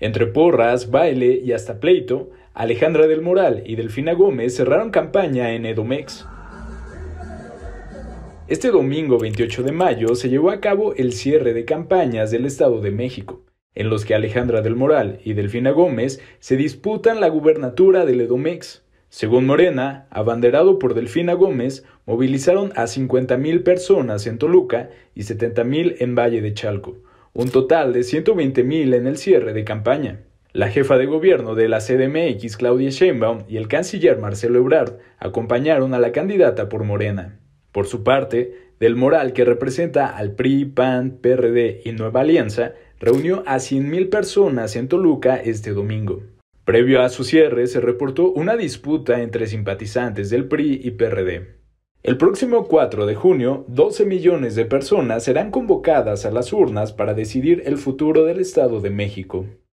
Entre porras, baile y hasta pleito, Alejandra del Moral y Delfina Gómez cerraron campaña en Edomex. Este domingo 28 de mayo se llevó a cabo el cierre de campañas del Estado de México, en los que Alejandra del Moral y Delfina Gómez se disputan la gubernatura del Edomex. Según Morena, abanderado por Delfina Gómez, movilizaron a 50.000 personas en Toluca y 70.000 en Valle de Chalco, un total de 120.000 en el cierre de campaña. La jefa de gobierno de la CDMX, Claudia Sheinbaum, y el canciller Marcelo Ebrard acompañaron a la candidata por Morena. Por su parte, Del Moral, que representa al PRI, PAN, PRD y Nueva Alianza, reunió a 100.000 personas en Toluca este domingo. Previo a su cierre, se reportó una disputa entre simpatizantes del PRI y PRD. El próximo 4 de junio, 12 millones de personas serán convocadas a las urnas para decidir el futuro del Estado de México.